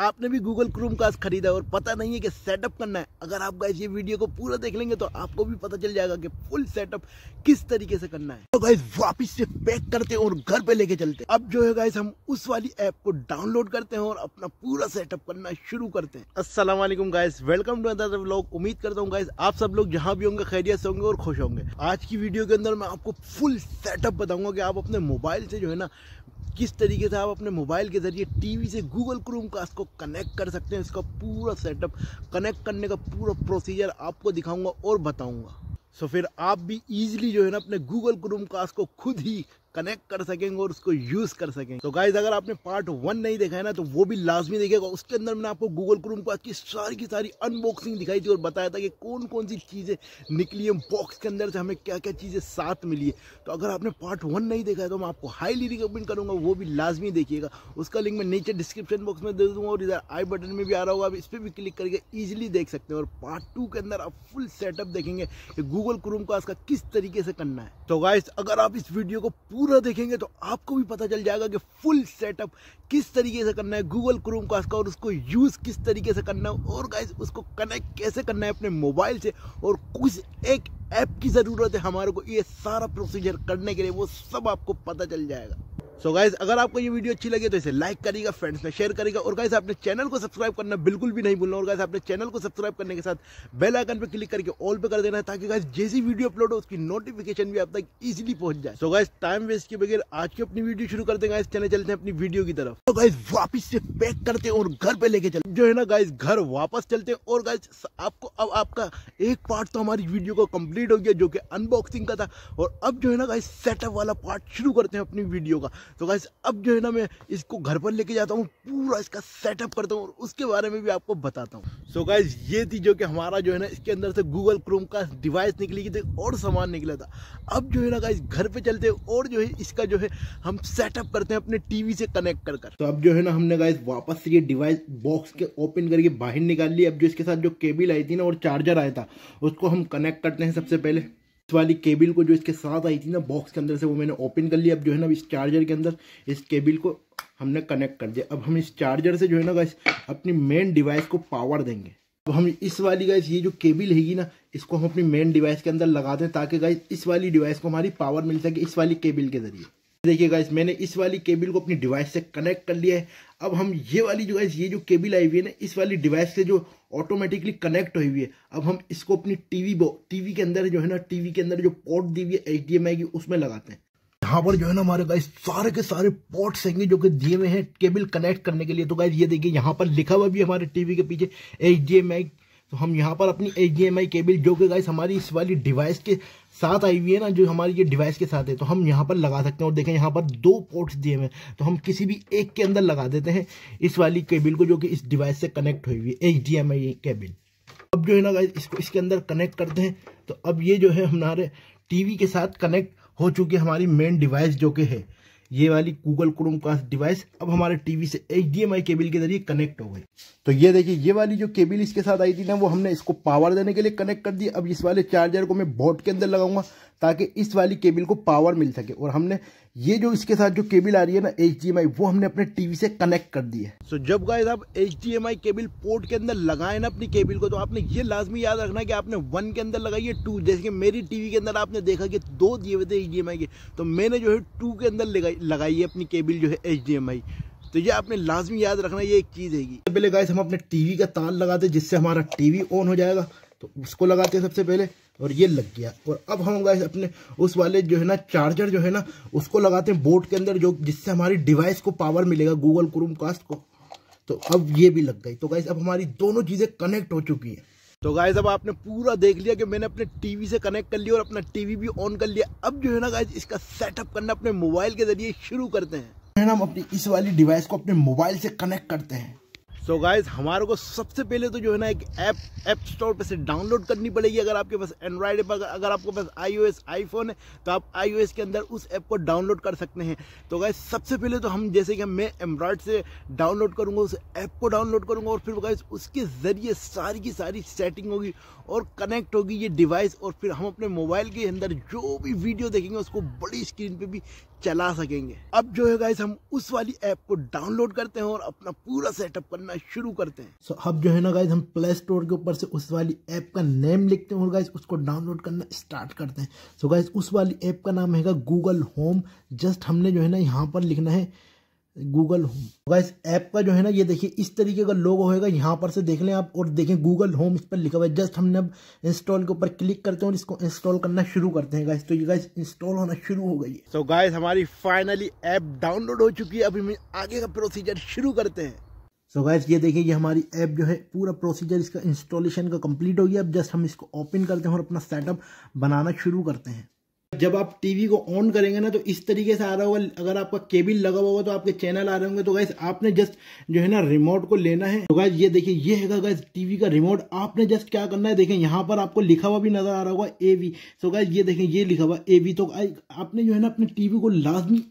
आपने भी Google क्रूम cast खरीदा है और पता नहीं है कि सेटअप करना है अगर आप गाइज ये वीडियो को पूरा देख लेंगे तो आपको भी पता चल जाएगा कि फुल सेटअप किस तरीके से करना है तो गाइज वापिस से पैक करते हैं और घर पे लेके चलते हैं अब जो है गाइज हम उस वाली ऐप को डाउनलोड करते हैं और अपना पूरा सेटअप करना शुरू करते हैं असलम गाइज वेलकम टू अंदर लोग उम्मीद करता हूँ गाइज आप सब लोग जहाँ भी होंगे खैरियत से होंगे और खुश होंगे आज की वीडियो के अंदर मैं आपको फुल सेटअप बताऊंगा की आप अपने मोबाइल से जो है ना किस तरीके से आप अपने मोबाइल के ज़रिए टीवी से गूगल क्रोम कास्ट को कनेक्ट कर सकते हैं इसका पूरा सेटअप कनेक्ट करने का पूरा प्रोसीजर आपको दिखाऊंगा और बताऊंगा सो so, फिर आप भी ईजिली जो है ना अपने गूगल क्रोम कास्ट को खुद ही कनेक्ट कर सकेंगे और उसको यूज़ कर सकेंगे तो गाइज अगर आपने पार्ट वन नहीं देखा है ना तो वो भी लाजमी देखेगा उसके अंदर मैंने आपको गूगल क्रोम को की सारी की सारी अनबॉक्सिंग दिखाई थी और बताया था कि कौन कौन सी चीज़ें निकली है बॉक्स के अंदर से हमें क्या क्या चीज़ें साथ मिली है तो अगर आपने पार्ट वन नहीं देखा है तो मैं आपको हाईली रिकमेंड करूँगा वो भी लाजमी देखिएगा उसका लिंक मैं नीचे डिस्क्रिप्शन बॉक्स में दे दूँगा और इधर आई बटन में भी आ रहा होगा आप इस पर भी क्लिक करके ईजिली देख सकते हैं और पार्ट टू के अंदर आप फुल सेटअप देखेंगे कि गूगल क्रोम का किस तरीके से करना है तो गाइज अगर आप इस वीडियो को पूरा देखेंगे तो आपको भी पता चल जाएगा कि फुल सेटअप किस तरीके से करना है गूगल क्रोम का और उसको यूज़ किस तरीके से करना है और गाइज उसको कनेक्ट कैसे करना है अपने मोबाइल से और कुछ एक ऐप की ज़रूरत है हमारे को ये सारा प्रोसीजर करने के लिए वो सब आपको पता चल जाएगा सो so गाइज अगर आपको ये वीडियो अच्छी लगी तो इसे लाइक करेगा फ्रेंड्स में शेयर करेगा और गाइज आपने चैनल को सब्सक्राइब करना बिल्कुल भी नहीं भूलना और गाइज आपने चैनल को सब्सक्राइब करने के साथ बेल आइकन पर क्लिक करके ऑल पे कर देना है ताकि गाइज जैसी वीडियो अपलोड हो उसकी नोटिफिकेशन भी आप तक ईजिली पहुंच जाए सो गाइज टाइम वेस्ट के बगैर आज की अपनी वीडियो शुरू करते इस चले चलते हैं अपनी वीडियो की तरफ तो गाइज वापिस से पैक करते हैं और घर पे लेके चलते जो है ना गाइज घर वापस चलते हैं और गाइज आपको अब आपका एक पार्ट तो हमारी वीडियो का कंप्लीट हो गया जो कि अनबॉक्सिंग का था और अब जो है ना गाइज सेटअप वाला पार्ट शुरू करते हैं अपनी वीडियो का तो गाइस अब जो है ना मैं इसको घर पर लेके जाता हूँ पूरा इसका सेटअप करता हूँ और उसके बारे में भी आपको बताता हूँ सो गाइज ये थी जो कि हमारा जो है ना इसके अंदर से गूगल क्रोम का डिवाइस निकली थी और सामान निकला था अब जो है ना गाइज घर पर चलते और जो है इसका जो है हम सेटअप करते हैं अपने वी से कनेक्ट कर कर तो अब जो है ना हमने गाइज वापस से ये डिवाइस बॉक्स के ओपन करके बाहर निकाल ली अब जो इसके साथ जो केबिल आई थी ना और चार्जर आया था उसको हम कनेक्ट करते हैं सबसे पहले वाली केबिल को जो इसके साथ आई थी ना बॉक्स के अंदर से वो मैंने ओपन कर लिया अब जो है ना इस चार्जर के अंदर इस केबिल को हमने कनेक्ट कर दिया अब हम इस चार्जर से जो है ना गैस अपनी मेन डिवाइस को पावर देंगे अब हम इस वाली गाइस ये जो केबिल हैगी ना इसको हम अपनी मेन डिवाइस के अंदर लगा दें ताकि गैस इस वाली डिवाइस को हमारी पावर मिल सके इस वाली केबिल के जरिए देखिए गाइस मैंने इस वाली केबिल को अपनी डिवाइस से कनेक्ट कर लिया है अब हम ये वाली जो गाइस ये जो केबिल आई हुई है ना इस वाली डिवाइस से जो ऑटोमेटिकली कनेक्ट हुई हुई है अब हम इसको अपनी टीवी बो टीवी के अंदर जो है ना टीवी के अंदर जो पोर्ट दी हुई है एच की उसमें लगाते हैं यहाँ पर जो है ना हमारे गाइस सारे के सारे पोर्ट्स होंगे जो कि दिए हुए हैं केबल कनेक्ट करने के लिए तो गाइस ये देखिए यहाँ पर लिखा हुआ भी हमारे टीवी के पीछे एच तो हम यहाँ पर अपनी एच डी केबल जो कि गाइस हमारी इस वाली डिवाइस के साथ आई हुई है ना जो हमारी ये डिवाइस के साथ है तो हम यहाँ पर लगा सकते हैं और देखें यहाँ पर दो पोर्ट्स दिए हुए हैं तो हम किसी भी एक के अंदर लगा देते हैं इस वाली केबल को जो कि इस डिवाइस से कनेक्ट हुई हुई है एच डी केबल अब जो है ना गाइस इसको इसके अंदर कनेक्ट करते हैं तो अब ये जो है हमारे वी के साथ कनेक्ट हो चुकी है हमारी मेन डिवाइस जो कि है ये वाली गूगल क्रोम का डिवाइस अब हमारे टीवी से एच केबल के जरिए कनेक्ट हो गई तो ये देखिए ये वाली जो केबल इसके साथ आई थी ना वो हमने इसको पावर देने के लिए कनेक्ट कर दी अब इस वाले चार्जर को मैं बोर्ड के अंदर लगाऊंगा ताकि इस वाली केबल को पावर मिल सके और हमने ये जो इसके साथ जो केबल आ रही है ना एच वो हमने अपने टीवी से कनेक्ट कर दी है सो so, जब गाइस आप एच केबल पोर्ट के अंदर लगाए ना अपनी केबल को तो आपने ये लाजमी याद रखना कि आपने वन के अंदर लगाई है टू जैसे कि मेरी टीवी के अंदर आपने देखा कि दो दिए हुए थे एच के तो मैंने जो है टू के अंदर लगाई है अपनी केबिल जो है एच तो ये आपने लाजमी याद रखना ये एक चीज़ है पहले गाय हम अपने टी का तार लगाते जिससे हमारा टी ऑन हो जाएगा तो उसको लगाते हैं सबसे पहले और ये लग गया और अब हम गाइस अपने उस वाले जो है ना चार्जर जो है ना उसको लगाते हैं बोर्ड के अंदर जो जिससे हमारी डिवाइस को पावर मिलेगा गूगल क्रूम कास्ट को तो अब ये भी लग गई तो गाइस अब हमारी दोनों चीज़ें कनेक्ट हो चुकी हैं तो गाइज अब आपने पूरा देख लिया कि मैंने अपने टीवी से कनेक्ट कर लिया और अपना टीवी भी ऑन कर लिया अब जो है ना गाइज इसका सेटअप करना अपने मोबाइल के जरिए शुरू करते हैं हम अपनी इस वाली डिवाइस को अपने मोबाइल से कनेक्ट करते हैं सो तो गाइज हमारे को सबसे पहले तो जो है ना एक ऐप ऐप स्टोर पर से डाउनलोड करनी पड़ेगी अगर आपके पास एंड्रॉयड ऐप अगर आपके पास आईओएस आईफोन है तो आप आईओएस के अंदर उस ऐप को डाउनलोड कर सकते हैं तो गाइज सबसे पहले तो हम जैसे कि मैं एम्ब्रॉयड से डाउनलोड करूँगा उस ऐप को डाउनलोड करूँगा और फिर गाइज उसके ज़रिए सारी की सारी सेटिंग होगी और कनेक्ट होगी ये डिवाइस और फिर हम अपने मोबाइल के अंदर जो भी वीडियो देखेंगे उसको बड़ी स्क्रीन पर भी चला सकेंगे अब जो है गाइस हम उस वाली ऐप को डाउनलोड करते हैं और अपना पूरा सेटअप करना शुरू करते हैं सो so, अब जो है ना गाइस हम प्ले स्टोर के ऊपर से उस वाली ऐप का नेम लिखते हैं और गाइस उसको डाउनलोड करना स्टार्ट करते हैं सो so, गाइस उस वाली ऐप का नाम है गूगल होम जस्ट हमने जो है ना यहाँ पर लिखना है गूगल होम गाइस ऐप का जो है ना ये देखिए इस तरीके का लोगो होएगा यहाँ पर से देख लें आप और देखें गूगल होम इस पर लिखा हुआ है जस्ट हमने अब इंस्टॉल के ऊपर क्लिक करते हैं और इसको इंस्टॉल करना शुरू करते हैं गाइस तो ये गाइस इंस्टॉल होना शुरू हो गई है सो so गाइस हमारी फाइनली ऐप डाउनलोड हो चुकी है अभी हम आगे का प्रोसीजर शुरू करते हैं सो so गाइस ये देखिए ये हमारी ऐप जो है पूरा प्रोसीजर इसका इंस्टॉलेशन का कंप्लीट हो गया अब जस्ट हम इसको ओपन करते हैं और अपना सेटअप बनाना शुरू करते हैं जब आप टीवी को ऑन करेंगे ना तो इस तरीके से आ रहा होगा अगर आपका केबल लगा होगा तो आपके चैनल आ रहे होंगे तो गैस आपने जस्ट जो है ना रिमोट को लेना है तो गैस ये देखिए ये है गैस टीवी का रिमोट आपने जस्ट क्या करना है देखें यहाँ पर आपको लिखा हुआ भी नजर आ रहा होगा ए वी सो गैस ये देखें ये लिखा हुआ ए वी तो आपने जो है ना अपने टीवी को लाजमी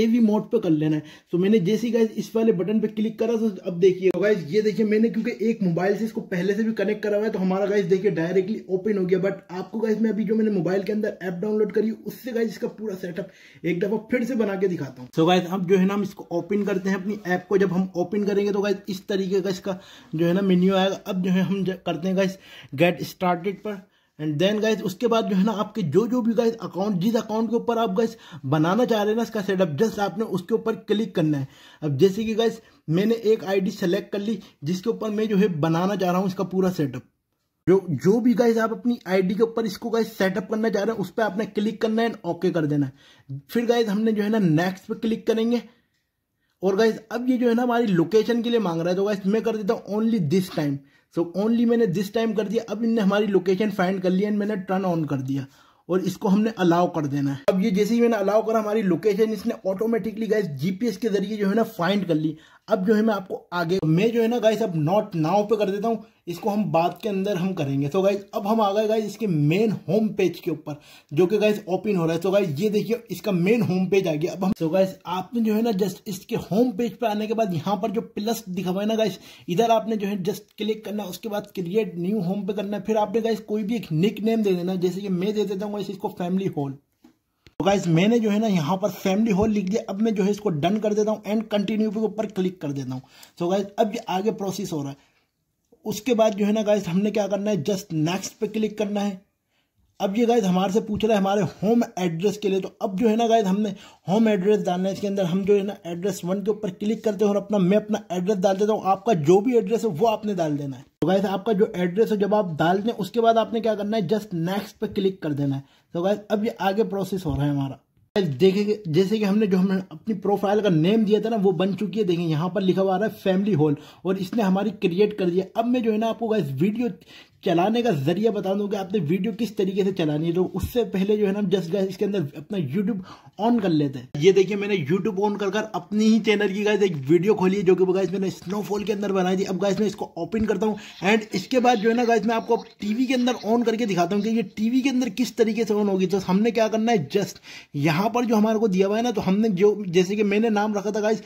एवी मोड पे कर लेना है तो मैंने जैसे गाइज इस वाले बटन पे क्लिक करा तो अब देखिए गाइज ये देखिए मैंने क्योंकि एक मोबाइल से इसको पहले से भी कनेक्ट करा हुआ है तो हमारा गाइज देखिए डायरेक्टली ओपन हो गया बट आपको गाइज मैं अभी जो मैंने मोबाइल के अंदर ऐप डाउनलोड करी उससे गाइज इसका पूरा सेटअप एक दफा फिर से बना के दिखाता हूँ सो गाइज अब जो है ना हम इसको ओपन करते हैं अपनी ऐप को जब हम ओपन करेंगे तो गाइज इस तरीके का इसका जो है ना मेन्यू आएगा अब जो है हम करते हैं गाइज गेट स्टार्टेड पर एंड देन गाइज उसके बाद जो है ना आपके जो जो भी गाइज अकाउंट जिस अकाउंट के ऊपर आप गाइज बनाना चाह रहे हैं ना इसका सेटअप जस्ट आपने उसके ऊपर क्लिक करना है अब जैसे कि गाइज मैंने एक आईडी सेलेक्ट कर ली जिसके ऊपर मैं जो है बनाना चाह रहा हूँ इसका पूरा सेटअप जो जो भी गाइज आप अपनी आईडी के ऊपर इसको गाइज सेटअप करना चाह रहे हैं उस पर आपने क्लिक करना है एंड ओके कर देना है फिर गाइज हमने जो है ना नेक्स्ट पर क्लिक करेंगे और गाइज अब ये जो है ना हमारी लोकेशन के लिए मांग रहा है तो गाइज मैं कर देता हूँ only this time so so, only मैंने दिस टाइम कर दिया अब इनने हमारी लोकेशन फाइंड कर लिया एंड मैंने टर्न ऑन कर दिया और इसको हमने अलाउ कर देना है अब ये जैसे ही मैंने अलाउ करा हमारी लोकेशन इसने ऑटोमेटिकली गाइस जीपीएस के जरिए जो है ना फाइंड कर ली अब जो है मैं आपको आगे मैं जो है ना गाइस अब नॉट नाव पे कर देता हूँ इसको हम बाद के अंदर हम करेंगे तो गाइस अब हम आ गए गाइस इसके मेन होम पेज के ऊपर जो कि गाइस ओपन हो रहा है तो गाइज ये देखिए इसका मेन होम पेज आ गया अब हम तो गाइस आपने जो है ना जस्ट इसके होम पेज पे आने के बाद यहाँ पर जो प्लस दिखा हुआ है ना गाइस इधर आपने जो है जस्ट क्लिक करना उसके बाद क्रिएट न्यू होम पे करना फिर आपने गाइस कोई भी एक निक नेम दे देना जैसे कि मैं दे देता हूँ गाइस इसको फैमिली हॉल तो गाइज मैंने जो है ना यहाँ पर फैमिली हॉल लिख दिया अब मैं जो है इसको डन कर देता हूँ एंड कंटिन्यू पे ऊपर क्लिक कर देता हूँ सो गाइज अब ये आगे प्रोसेस हो रहा है उसके बाद जो है ना गाइज हमने क्या करना है जस्ट नेक्स्ट पे क्लिक करना है अब ये गायद हमारे से पूछ रहा है हमारे होम एड्रेस के लिए तो अब जो है ना गायद हमने होम एड्रेस डालना है इसके अंदर हम जो है ना एड्रेस वन के ऊपर क्लिक करते हैं और अपना मैं अपना एड्रेस डाल देता हूँ आपका जो भी एड्रेस है वो आपने डाल देना है तो गाइज आपका जो एड्रेस है जब आप डाल दें उसके बाद आपने क्या करना है जस्ट नेक्स्ट पर क्लिक कर देना है तो गाइज अब ये आगे प्रोसेस हो रहा है हमारा देखेंगे जैसे कि हमने जो हमने अपनी प्रोफाइल का नेम दिया था ना वो बन चुकी है देखें यहाँ पर लिखा हुआ रहा है फैमिली हॉल और इसने हमारी क्रिएट कर दिया अब मैं जो है ना आपको वीडियो चलाने का जरिया बता दूँ कि आपने वीडियो किस तरीके से चलानी है तो उससे पहले जो है ना जस्ट गाइस इसके अंदर अपना यूट्यूब ऑन कर लेते हैं ये देखिए मैंने यूट्यूब ऑन कर कर अपनी ही चैनल की गाइस एक वीडियो खोली है जो कि गाइस मैंने स्नोफॉल के अंदर बनाई थी अब गाइस मैं इसको ओपन करता हूँ एंड इसके बाद जो है ना गाइस मैं आपको टीवी के अंदर ऑन करके दिखाता हूँ कि ये टीवी के अंदर किस तरीके से ऑन होगी तो हमने क्या करना है जस्ट यहाँ पर जो हमारे को दिया हुआ है ना तो हमने जो जैसे कि मैंने नाम रखा था गाइस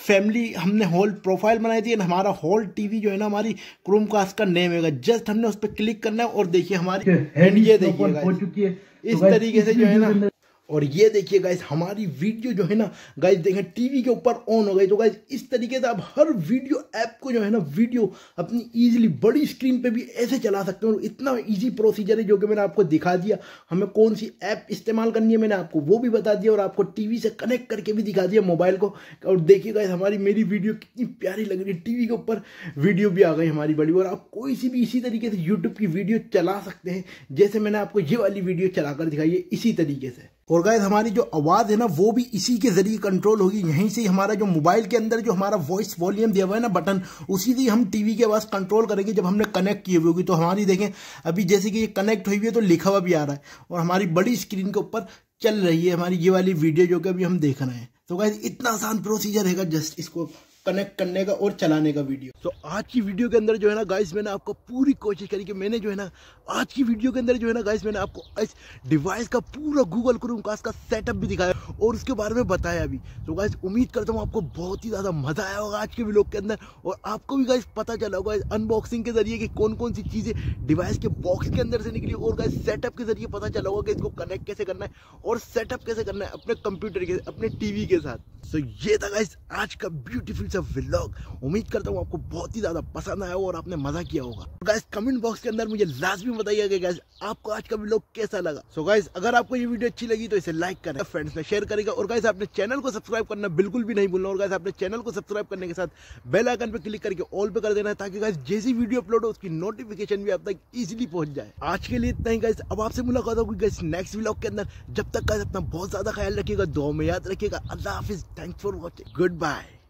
फैमिली हमने होल प्रोफाइल बनाई थी हमारा होल टीवी जो है ना हमारी क्रोम कास्ट का नेम है जस्ट हमने उस पर क्लिक करना है और देखिए हमारी ये देखिए हो चुकी है इस तो तरीके से जो है ना और ये देखिए गाइज हमारी वीडियो जो है ना गाइज देखें टीवी के ऊपर ऑन हो गई तो गाइज इस तरीके से आप हर वीडियो ऐप को जो है ना वीडियो अपनी इजीली बड़ी स्क्रीन पे भी ऐसे चला सकते हो इतना इजी प्रोसीजर है जो कि मैंने आपको दिखा दिया हमें कौन सी ऐप इस्तेमाल करनी है मैंने आपको वो भी बता दिया और आपको टी से कनेक्ट करके भी दिखा दिया मोबाइल को और देखिए गाइज हमारी मेरी वीडियो कितनी प्यारी लग रही है टी के ऊपर वीडियो भी आ गई हमारी बड़ी और आप कोई सी भी इसी तरीके से यूट्यूब की वीडियो चला सकते हैं जैसे मैंने आपको ये वाली वीडियो चलाकर दिखाई है इसी तरीके से और गायद हमारी जो आवाज़ है ना वो भी इसी के ज़रिए कंट्रोल होगी यहीं से हमारा जो मोबाइल के अंदर जो हमारा वॉइस वॉल्यूम दिया हुआ है ना बटन उसी से हम टीवी के आवाज़ कंट्रोल करेंगे जब हमने कनेक्ट की हुई होगी तो हमारी देखें अभी जैसे कि ये कनेक्ट हुई हुई है तो लिखा हुआ भी आ रहा है और हमारी बड़ी स्क्रीन के ऊपर चल रही है हमारी ये वाली वीडियो जो कि अभी हम देख रहे हैं तो गाय इतना आसान प्रोसीजर है जस्ट इसको कनेक्ट करने का और चलाने का वीडियो तो आज की वीडियो के अंदर जो है ना गाइस मैंने आपको पूरी कोशिश करी कि मैंने जो है ना आज की वीडियो के अंदर जो है ना गाइस मैंने आपको इस डिवाइस का पूरा गूगल क्रोम का इसका सेटअप भी दिखाया और उसके बारे में बताया भी तो गाइस उम्मीद करता हूँ आपको बहुत ही ज़्यादा मज़ा आया होगा आज के वीडियो के अंदर और आपको भी गाइस पता चला होगा इस अनबॉक्सिंग के जरिए कि कौन कौन सी चीज़ें डिवाइस के बॉक्स के अंदर से निकली और गाइस सेटअप के जरिए पता चला होगा कि इसको कनेक्ट कैसे करना है और सेटअप कैसे करना है अपने कंप्यूटर के अपने वी के साथ तो ये था गाइस आज का ब्यूटीफुल इट्स अ व्लॉग उम्मीद करता हूँ आपको बहुत ही ज़्यादा पसंद आया और आपने मज़ा किया होगा गाइज कमेंट बॉक्स के अंदर मुझे लाजमी कि गाइज आपको आज का व्लॉग कैसा लगा सो so गाइज अगर आपको ये वीडियो अच्छी लगी तो इसे लाइक करें फ्रेंड्स में शेयर करेगा और गाइज आपने चैनल को सब्सक्राइब करना बिल्कुल भी नहीं भूलना और गाइज आपने चैनल को सब्सक्राइब करने के साथ बेल आइकन पर क्लिक करके ऑल पे कर देना है ताकि गाइज जैसी वीडियो अपलोड हो उसकी नोटिफिकेशन भी आप तक ईजिली पहुंच जाए आज के लिए इतना ही गाइज अब आपसे मुलाकात होगी गाइज नेक्स्ट व्लॉग के अंदर जब तक गाइज अपना बहुत ज़्यादा ख्याल रखिएगा दो में याद रखिएगा अल्लाह हाफिज thanks for watching good bye